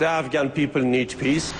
The Afghan people need peace.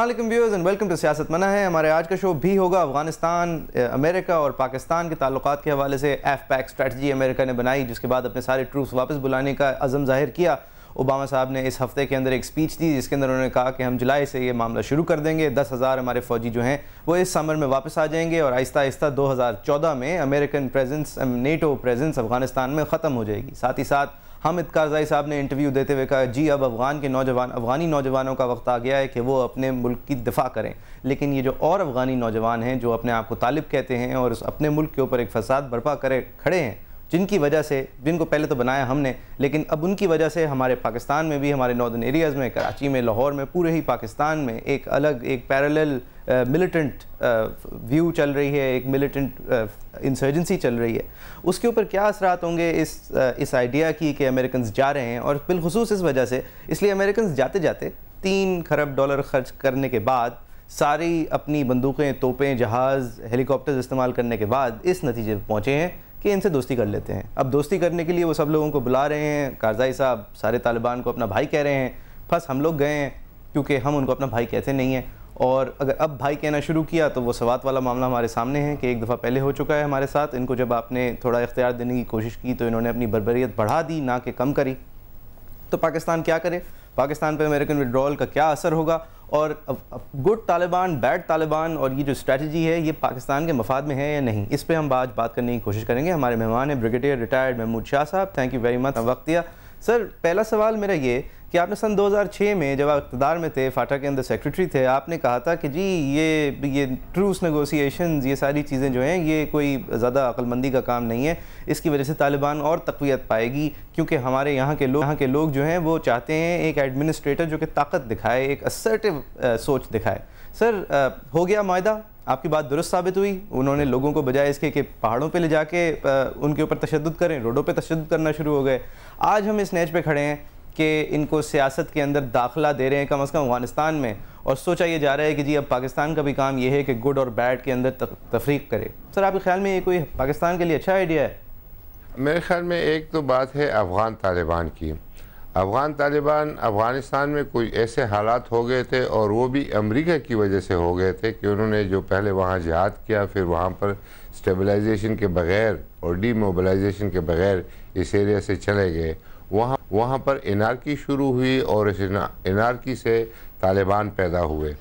अल्लाम viewers and welcome to Siyasat मना है हमारे आज का शो भी होगा अफगानिस्तान अमेरिका और पाकिस्तान के तल्ल के हवाले से एफ पैक स्ट्रेटजी अमेरिका ने बनाई जिसके बाद अपने सारे ट्रूप्स वापस बुलाने का अज़म जाहिर किया ओबामा साहब ने इस हफ्ते के अंदर एक स्पीच दी जिसके अंदर उन्होंने कहा कि हम जुलाई से ये मामला शुरू कर देंगे दस हज़ार हमारे फ़ौजी जो हैं वो इस समर में वापस आ जाएंगे और आहिस्ता आहिस्ता दो हज़ार चौदह में American presence NATO presence Afghanistan में ख़त्म हो जाएगी साथ ही साथ हामिद कारजाई साहब ने इंटरव्यू देते हुए कहा जी अब अफ़गान के नौजवान अफ़गानी नौजवानों का वक्त आ गया है कि वो अपने मुल्क की दिफा करें लेकिन ये जो और अफ़गानी नौजवान हैं जो अपने आप को तालिब कहते हैं और अपने मुल्क के ऊपर एक फसाद बर्पा करे खड़े हैं जिनकी वजह से जिनको पहले तो बनाया हमने लेकिन अब उनकी वजह से हमारे पाकिस्तान में भी हमारे नॉर्दर्न एरियाज़ में कराची में लाहौर में पूरे ही पाकिस्तान में एक अलग एक पैरेलल मिलिटेंट व्यू चल रही है एक मिलिटेंट इंसर्जेंसी uh, चल रही है उसके ऊपर क्या असरात होंगे इस आ, uh, इस आइडिया की कि अमेरिकन जा रहे हैं और बिलखसूस इस वजह से इसलिए अमेरिकन जाते जाते तीन खरब डॉलर खर्च करने के बाद सारी अपनी बंदूकें तोपें जहाज़ हेलीकॉप्टर इस्तेमाल करने के बाद इस नतीजे पर पहुँचे हैं कि इनसे दोस्ती कर लेते हैं अब दोस्ती करने के लिए वो सब लोगों को बुला रहे हैं कारजाई साहब सारे तालिबान को अपना भाई कह रहे हैं बस हम लोग गए हैं क्योंकि हम उनको अपना भाई कहते नहीं हैं और अगर अब भाई कहना शुरू किया तो वो सवात वाला मामला हमारे सामने है कि एक दफ़ा पहले हो चुका है हमारे साथ इनको जब आपने थोड़ा इख्तियार देने की कोशिश की तो इन्होंने अपनी बरबरीत बढ़ा दी ना कि कम करी तो पाकिस्तान क्या करे पाकिस्तान पर अमेरिकन विड्रॉल का क्या असर होगा और गुड तालिबान बैड तालिबान और ये जो स्ट्रेटजी है ये पाकिस्तान के मफाद में है या नहीं इस पर हम आज बात करने की कोशिश करेंगे हमारे मेहमान हैं ब्रिगेडियर रिटायर्ड महमूद शाह साहब थैंक यू वेरी मच वक्त दिया सर पहला सवाल मेरा ये कि आपने सन 2006 में जब आप इकतदार में थे फाटा के अंदर सेक्रेटरी थे आपने कहा था कि जी ये ये ट्रूस नगोसिएशन ये सारी चीज़ें जो हैं ये कोई ज़्यादा अकलमंदी का काम नहीं है इसकी वजह से तालिबान और तकवीत पाएगी क्योंकि हमारे यहाँ के लोग यहाँ के लोग जो हैं वो चाहते हैं एक एडमिनिस्ट्रेटर जो कि ताकत दिखाए एक असर्टिव सोच दिखाए सर आ, हो गया माहा आपकी बात दुरुस्त साबित हुई उन्होंने लोगों को बजाय इसके कि पहाड़ों पे ले जाके उनके ऊपर तशद करें रोडों पे तशद करना शुरू हो गए आज हम इस नेच पे खड़े हैं कि इनको सियासत के अंदर दाखला दे रहे हैं कम अज़ कम अफगानिस्तान में और सोचा ये जा रहा है कि जी अब पाकिस्तान का भी काम ये है कि गुड और बैड के अंदर तफरीक करे सर आपके ख्याल में ये कोई पाकिस्तान के लिए अच्छा आइडिया है मेरे ख्याल में एक तो बात है अफ़गान तालिबान की अफ़गान तालिबान अफ़गानिस्तान में कोई ऐसे हालात हो गए थे और वो भी अमेरिका की वजह से हो गए थे कि उन्होंने जो पहले वहाँ जहाद किया फिर वहाँ पर स्टेबलाइजेशन के बगैर और डीमोबलाइजेशन के बगैर इस एरिया से चले गए वहाँ वहाँ पर इनारकी शुरू हुई और इस इनारकी से तालिबान पैदा हुए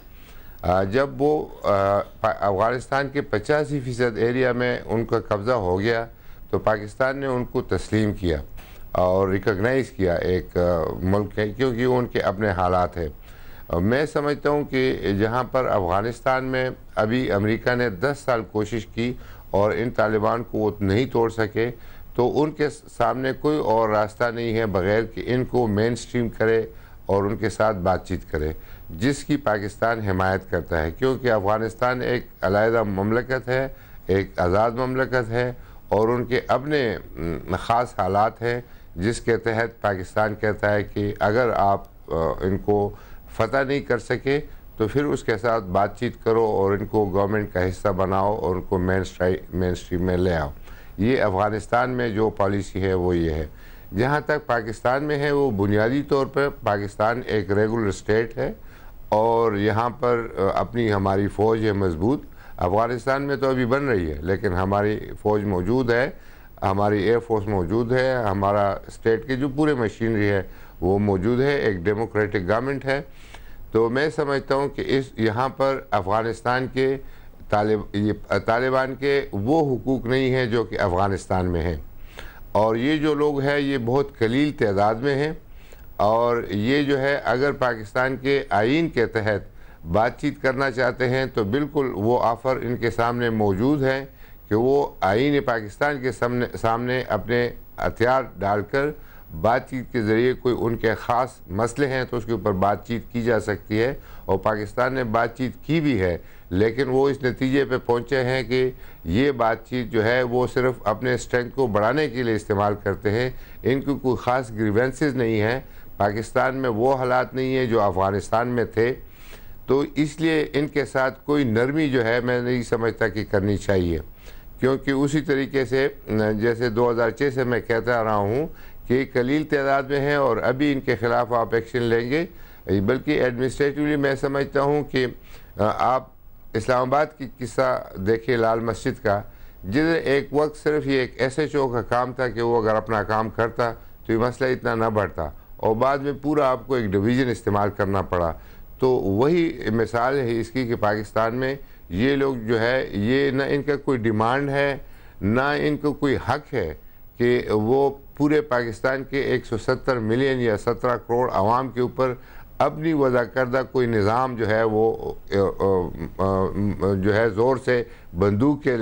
जब वो अफ़गानिस्तान के पचासी फ़ीसद एरिया में उनका कब्ज़ा हो गया तो पाकिस्तान ने उनको तस्लीम किया और रिकग्नाइज़ किया एक मुल्क है क्योंकि उनके अपने हालात हैं मैं समझता हूँ कि जहाँ पर अफ़गानिस्तान में अभी अमेरिका ने 10 साल कोशिश की और इन तालिबान को वो नहीं तोड़ सके तो उनके सामने कोई और रास्ता नहीं है बगैर कि इनको मेन स्ट्रीम करे और उनके साथ बातचीत करे जिसकी पाकिस्तान हिमायत करता है क्योंकि अफ़गानिस्तान एक अलहदा ममलकत है एक आज़ाद ममलकत है और उनके अपने ख़ास हालात हैं जिसके तहत पाकिस्तान कहता है कि अगर आप इनको फतह नहीं कर सके तो फिर उसके साथ बातचीत करो और इनको गवर्नमेंट का हिस्सा बनाओ और उनको मेन मेन स्ट्रीम में ले आओ ये अफ़गानिस्तान में जो पॉलिसी है वो ये है जहाँ तक पाकिस्तान में है वो बुनियादी तौर पर पाकिस्तान एक रेगुलर स्टेट है और यहाँ पर अपनी हमारी फ़ौज है मजबूत अफ़गानिस्तान में तो अभी बन रही है लेकिन हमारी फ़ौज मौजूद है हमारी एयरफोर्स मौजूद है हमारा स्टेट की जो पूरे मशीनरी है वो मौजूद है एक डेमोक्रेटिक गवर्नमेंट है तो मैं समझता हूँ कि इस यहाँ पर अफ़गानिस्तान के तालिब ये तालिबान के वो हकूक़ नहीं हैं जो कि अफ़गानिस्तान में हैं और ये जो लोग हैं ये बहुत कलील तादाद में हैं और ये जो है अगर पाकिस्तान के आइन के तहत बातचीत करना चाहते हैं तो बिल्कुल वो आफ़र इनके सामने मौजूद है कि वो आइन पाकिस्तान के सामने सामने अपने हथियार डालकर बातचीत के ज़रिए कोई उनके ख़ास मसले हैं तो उसके ऊपर बातचीत की जा सकती है और पाकिस्तान ने बातचीत की भी है लेकिन वो इस नतीजे पे पहुँचे हैं कि ये बातचीत जो है वो सिर्फ अपने स्ट्रेंथ को बढ़ाने के लिए इस्तेमाल करते हैं इनकी कोई ख़ास ग्रीवेंस नहीं हैं पाकिस्तान में वो हालात नहीं है जो अफ़गानिस्तान में थे तो इसलिए इनके साथ कोई नरमी जो है मैं नहीं समझता कि करनी चाहिए क्योंकि उसी तरीके से जैसे 2006 से मैं कहता रहा हूँ कि कलील तादाद में हैं और अभी इनके ख़िलाफ़ आप एक्शन लेंगे बल्कि एडमिनिस्ट्रेटिवली मैं समझता हूँ कि आप इस्लामाबाद की किस्सा देखिए लाल मस्जिद का जिधर एक वक्त सिर्फ ये एक एस एच ओ का काम था कि वो अगर अपना काम करता तो ये मसला इतना ना बढ़ता और बाद में पूरा आपको एक डिवीज़न इस्तेमाल करना पड़ा तो वही मिसाल है इसकी कि पाकिस्तान में ये लोग जो है ये ना इनका कोई डिमांड है ना इनको कोई हक है कि वो पूरे पाकिस्तान के 170 मिलियन या 17 करोड़ आवाम के ऊपर अपनी वजा करदा कोई निज़ाम जो है वो जो है ज़ोर से बंदूक के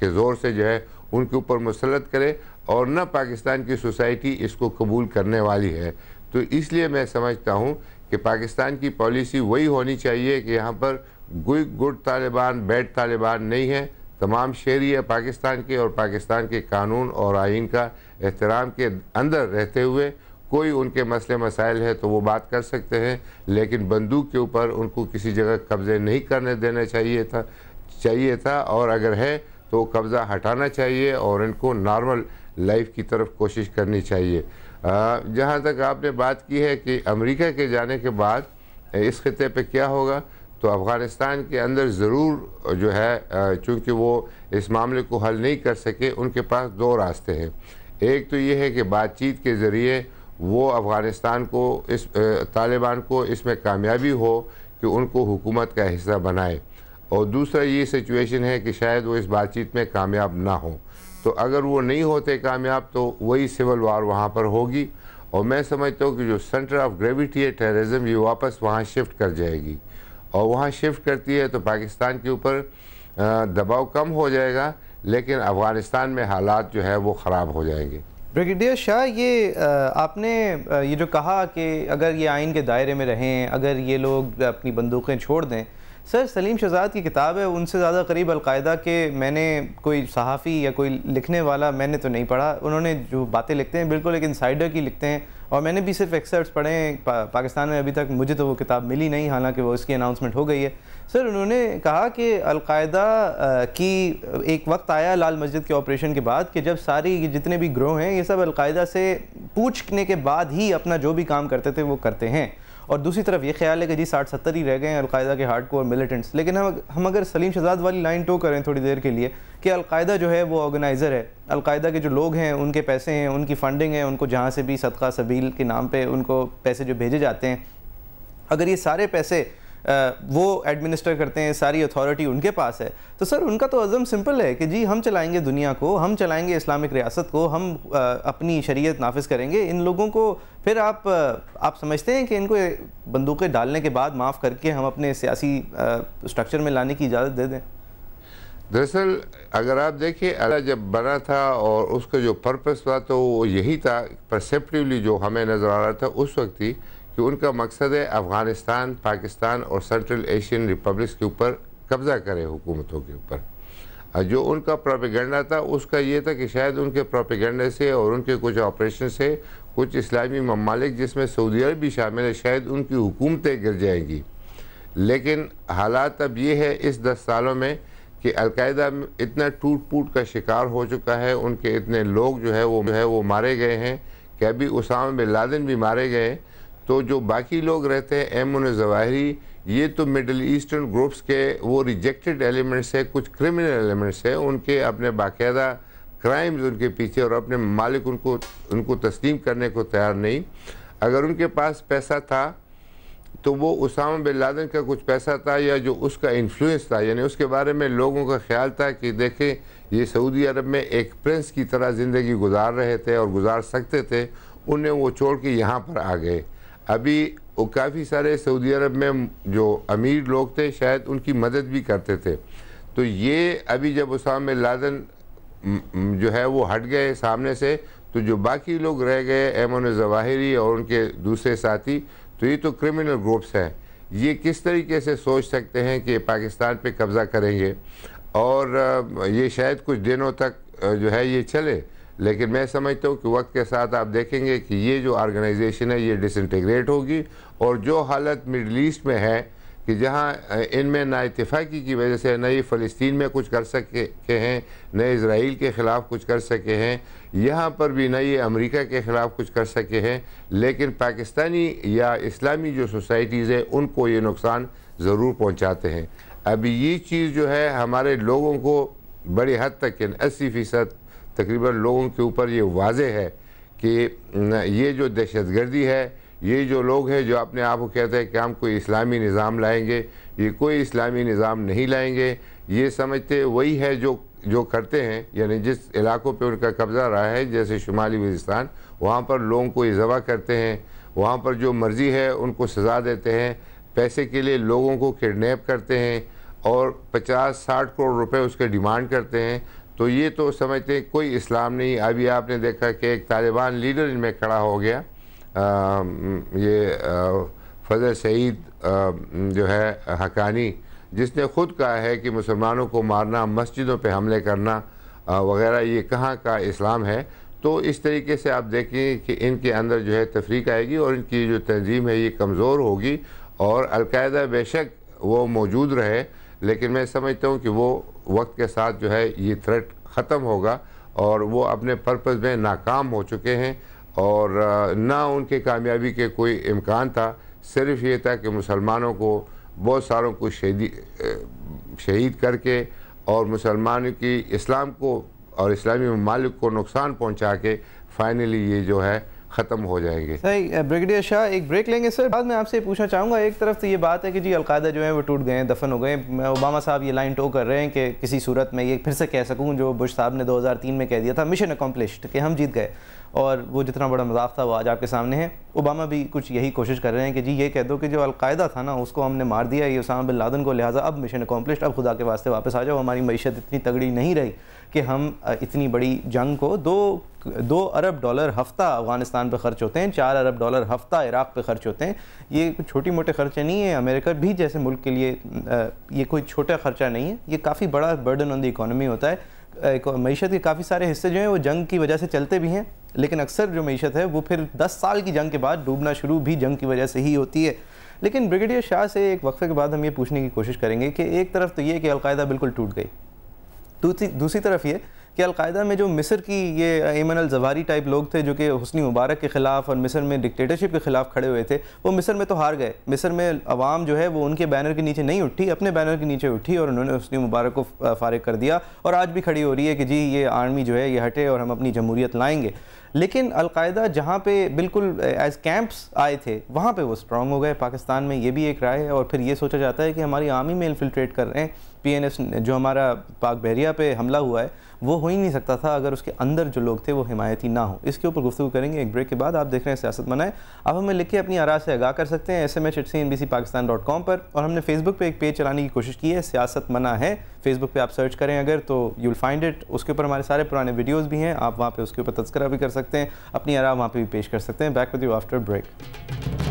के ज़ोर से जो है उनके ऊपर मुसलत करे और न पाकिस्तान की सोसाइटी इसको कबूल करने वाली है तो इसलिए मैं समझता हूँ कि पाकिस्तान की पॉलिसी वही होनी चाहिए कि यहाँ पर कोई गुड तालिबान बैड तालिबान नहीं है तमाम शहरी पाकिस्तान के और पाकिस्तान के कानून और आइन का एहतराम के अंदर रहते हुए कोई उनके मसले मसाइल है तो वो बात कर सकते हैं लेकिन बंदूक के ऊपर उनको किसी जगह कब्ज़े नहीं करने देना चाहिए था चाहिए था और अगर है तो कब्ज़ा हटाना चाहिए और इनको नॉर्मल लाइफ की तरफ कोशिश करनी चाहिए जहाँ तक आपने बात की है कि अमेरिका के जाने के बाद इस खत्े पे क्या होगा तो अफ़गानिस्तान के अंदर ज़रूर जो है चूँकि वो इस मामले को हल नहीं कर सके उनके पास दो रास्ते हैं एक तो ये है कि बातचीत के ज़रिए वो अफ़गानिस्तान को इस तालिबान को इसमें कामयाबी हो कि उनको हुकूमत का हिस्सा बनाए और दूसरा ये सिचुएशन है कि शायद वो इस बातचीत में कामयाब ना हो तो अगर वो नहीं होते कामयाब तो वही सिविल वार वहाँ पर होगी और मैं समझता हूँ कि जो सेंटर ऑफ ग्रेविटी है टेररिज्म ये वापस वहाँ शिफ्ट कर जाएगी और वहाँ शिफ्ट करती है तो पाकिस्तान के ऊपर दबाव कम हो जाएगा लेकिन अफ़गानिस्तान में हालात जो है वो ख़राब हो जाएंगे ब्रिगेडियर शाह ये आपने ये जो कहा कि अगर ये आइन के दायरे में रहें अगर ये लोग अपनी बंदूकें छोड़ दें सर सलीम शहजाद की किताब है उनसे ज़्यादा करीब अलकायदा के मैंने कोई सहाफ़ी या कोई लिखने वाला मैंने तो नहीं पढ़ा उन्होंने जो बातें लिखते हैं बिल्कुल एक इंसाइडर की लिखते हैं और मैंने भी सिर्फ एक्सर्ट्स पढ़े हैं पा, पाकिस्तान में अभी तक मुझे तो वो किताब मिली नहीं हालांकि वो इसकी अनाउंसमेंट हो गई है सर उन्होंने कहा कि अलकायदा की एक वक्त आया लाल मस्जिद के ऑपरेशन के बाद कि जब सारी जितने भी ग्रोह हैं ये सब अलकायदा से पूछने के बाद ही अपना जो भी काम करते थे वो करते हैं और दूसरी तरफ ये ख्याल है कि जी साठ सत्तर ही रह गए हैं अलकायदा के हार्ड कोर मिलिटेंट्स लेकिन हम हम अगर सलीम शहजाद वाली लाइन टो करें थोड़ी देर के लिए कि अलकायदा जो है वो ऑर्गेनाइज़र है अलकायदा के जो लोग हैं उनके पैसे हैं उनकी फ़ंडिंग है उनको जहाँ से भी सदका सबील के नाम पर उनको पैसे जो भेजे जाते हैं अगर ये सारे पैसे वो एडमिनिस्टर करते हैं सारी अथॉरिटी उनके पास है तो सर उनका तो अज़म सिंपल है कि जी हम चलाएंगे दुनिया को हम चलाएंगे इस्लामिक रियासत को हम अपनी शरीयत नाफिज करेंगे इन लोगों को फिर आप आप समझते हैं कि इनको बंदूकें डालने के बाद माफ़ करके हम अपने सियासी स्ट्रक्चर में लाने की इजाज़त दे दें दरअसल अगर आप देखिए अला जब बना था और उसका जो पर्पस था तो वो यही था परसेप्टिवली जो हमें नज़र आ रहा था उस वक्त ही कि उनका मकसद है अफ़गानिस्तान पाकिस्तान और सेंट्रल एशियन रिपब्लिक्स के ऊपर कब्ज़ा करे हुकूमतों के ऊपर जो उनका प्रोपेगेंडा था उसका ये था कि शायद उनके प्रोपेगेंडे से और उनके कुछ ऑपरेशन से कुछ इस्लामी ममालिक जिसमें सऊदी अरब भी शामिल है शायद उनकी हुकूमतें गिर जाएंगी लेकिन हालात अब ये है इस दस सालों में कि अलकायदा इतना टूट फूट का शिकार हो चुका है उनके इतने लोग जो है वो है वो मारे गए हैं कैबी उसाम बिन लादेन भी मारे गए हैं तो जो बाकी लोग रहते हैं एमन जवाहरी ये तो मिडल ईस्टर्न ग्रुप्स के वो रिजेक्टेड एलिमेंट्स है कुछ क्रिमिनल एलिमेंट्स हैं उनके अपने बाकायदा क्राइम्स उनके पीछे और अपने मालिक उनको उनको तस्लीम करने को तैयार नहीं अगर उनके पास पैसा था तो वो उसामा बिन लादन का कुछ पैसा था या जो उसका इन्फ्लुएंस था यानी उसके बारे में लोगों का ख्याल था कि देखें ये सऊदी अरब में एक प्रिंस की तरह ज़िंदगी गुजार रहे थे और गुजार सकते थे उन्हें वो छोड़ के यहाँ पर आ गए अभी वो काफ़ी सारे सऊदी अरब में जो अमीर लोग थे शायद उनकी मदद भी करते थे तो ये अभी जब उसाम लादन जो है वो हट गए सामने से तो जो बाकी लोग रह गए एमन जवाहरी और उनके दूसरे साथी तो ये तो क्रिमिनल ग्रुप्स हैं ये किस तरीके से सोच सकते हैं कि पाकिस्तान पे कब्ज़ा करेंगे और ये शायद कुछ दिनों तक जो है ये चले लेकिन मैं समझता हूँ कि वक्त के साथ आप देखेंगे कि ये जो ऑर्गेनाइजेशन है ये डिसइंटीग्रेट होगी और जो हालत मिडल ईस्ट में है कि जहाँ इनमें इतफाक़ी की वजह से न ही फ़लस्तीन में कुछ कर सके हैं न इसराइल के ख़िलाफ़ कुछ कर सके हैं यहाँ पर भी न ही अमेरिका के ख़िलाफ़ कुछ कर सके हैं लेकिन पाकिस्तानी या इस्लामी जो सोसाइटीज़ हैं उनको ये नुकसान ज़रूर पहुँचाते हैं अभी ये चीज़ जो है हमारे लोगों को बड़ी हद तक अस्सी फ़ीसद तकरीबन लोगों के ऊपर ये वाज है कि ये जो दहशत गर्दी है ये जो लोग हैं जो अपने आप को कहते हैं कि हम कोई इस्लामी निज़ाम लाएंगे ये कोई इस्लामी निज़ाम नहीं लाएंगे ये समझते वही है जो जो करते हैं यानी जिस इलाकों पे उनका कब्ज़ा रहा है जैसे शुमाली वजिस्तान वहाँ पर लोगों को जबा करते हैं वहाँ पर जो मर्ज़ी है उनको सज़ा देते हैं पैसे के लिए लोगों को किडनेप करते हैं और 50-60 करोड़ रुपए उसके डिमांड करते हैं तो ये तो समझते हैं कोई इस्लाम नहीं अभी आपने देखा कि एक तालिबान लीडर इनमें खड़ा हो गया आ, ये फजल सईद जो है हकानी जिसने ख़ुद कहा है कि मुसलमानों को मारना मस्जिदों पे हमले करना वगैरह ये कहाँ का इस्लाम है तो इस तरीके से आप देखें कि इनके अंदर जो है तफरीक आएगी और इनकी जो तंजीम है ये कमज़ोर होगी और अलकायदा बेशक वो मौजूद रहे लेकिन मैं समझता हूँ कि वो वक्त के साथ जो है ये थ्रेट ख़त्म होगा और वो अपने पर्पज़ में नाकाम हो चुके हैं और ना उनके कामयाबी के कोई इम्कान था सिर्फ ये था कि मुसलमानों को बहुत सारों को शहीद शहीद करके और मुसलमान की इस्लाम को और इस्लामी ममालिक को नुकसान पहुँचा के फ़ाइनली ये जो है ख़त्म हो जाएंगे सही ब्रिगेडियर शाह एक ब्रेक लेंगे सर बाद में आपसे पूछना चाहूंगा एक तरफ तो ये बात है कि जी अलकायदा जो है वो टूट गए दफन हो गए मैं ओबामा साहब ये लाइन टो कर रहे हैं कि किसी सूरत में ये फिर से कह सकूँ जो बुश साहब ने 2003 में कह दिया था मिशन अकम्पलिश्ड कि हम जीत गए और वो जितना बड़ा मजाक था वो आज आपके सामने है ओबामा भी कुछ यही कोशिश कर रहे हैं कि जी ये कह दो कि जो अलकायदा था ना उसको हमने मार दिया ये उसामा बिन लादन को लिहाजा अब मिशन अकॉम्पलिश्ड अब खुदा के वास्ते वापस आ जाओ हमारी मीशत इतनी तगड़ी नहीं रही कि हम इतनी बड़ी जंग को दो दो अरब डॉलर हफ्ता अफगानिस्तान पर खर्च होते हैं चार अरब डॉलर हफ्ता इराक पर खर्च होते हैं ये कुछ छोटी मोटे खर्चे नहीं है अमेरिका भी जैसे मुल्क के लिए ये कोई छोटा खर्चा नहीं है ये काफ़ी बड़ा बर्डन ऑन द इकानमी होता है मीशत के काफ़ी सारे हिस्से जो हैं वो जंग की वजह से चलते भी हैं लेकिन अक्सर जो मीशत है वो फिर दस साल की जंग के बाद डूबना शुरू भी जंग की वजह से ही होती है लेकिन ब्रिगेडियर शाह से एक वक्फे के बाद हम ये पूछने की कोशिश करेंगे कि एक तरफ तो ये कि अलकायदा बिल्कुल टूट गई दूसरी दूसरी तरफ ये कि अलकायदा में जो मिस्र की ये ऐमन अलजवारी टाइप लोग थे जो कि हसनी मुबारक के ख़िलाफ़ और मिस्र में डिक्टेटरशिप के ख़िलाफ़ खड़े हुए थे वो मिस्र में तो हार गए मिस्र में आवाम जो है वो उनके बैनर के नीचे नहीं उठी अपने बैनर के नीचे उठी और उन्होंने हसनी मुबारक को फारग कर दिया और आज भी खड़ी हो रही है कि जी ये आर्मी जो है ये हटे और हम अपनी जमहूरियत लाएँगे लेकिन अलकायदा जहाँ पे बिल्कुल एज कैंप्स आए थे वहाँ पे वो स्ट्रांग हो गए पाकिस्तान में ये भी एक राय है और फिर ये सोचा जाता है कि हमारी आर्मी में इन्फिल्ट्रेट कर रहे हैं पीएनएस जो हमारा पाक बहरिया पे हमला हुआ है वो हो ही नहीं सकता था अगर उसके अंदर जो लोग थे वो हिमायती ना हो इसके ऊपर गुफ्तु करेंगे एक ब्रेक के बाद आप देख रहे हैं सियासत मनाए आप हमें लिख के अपनी आरा से आगा कर सकते हैं S M H at C N B C Pakistan dot com पर और हमने फेसबुक पर एक पेज चलाने की कोशिश की है सियासत मना है फेसबुक पर आप सर्च करें अगर तो यू विल फाइंड इट उसके ऊपर हमारे सारे पुराने वीडियोज़ भी हैं आप वहाँ पर उसके ऊपर तस्करा भी कर सकते हैं अपनी आरा वहाँ पर भी पेश कर सकते हैं back with you after break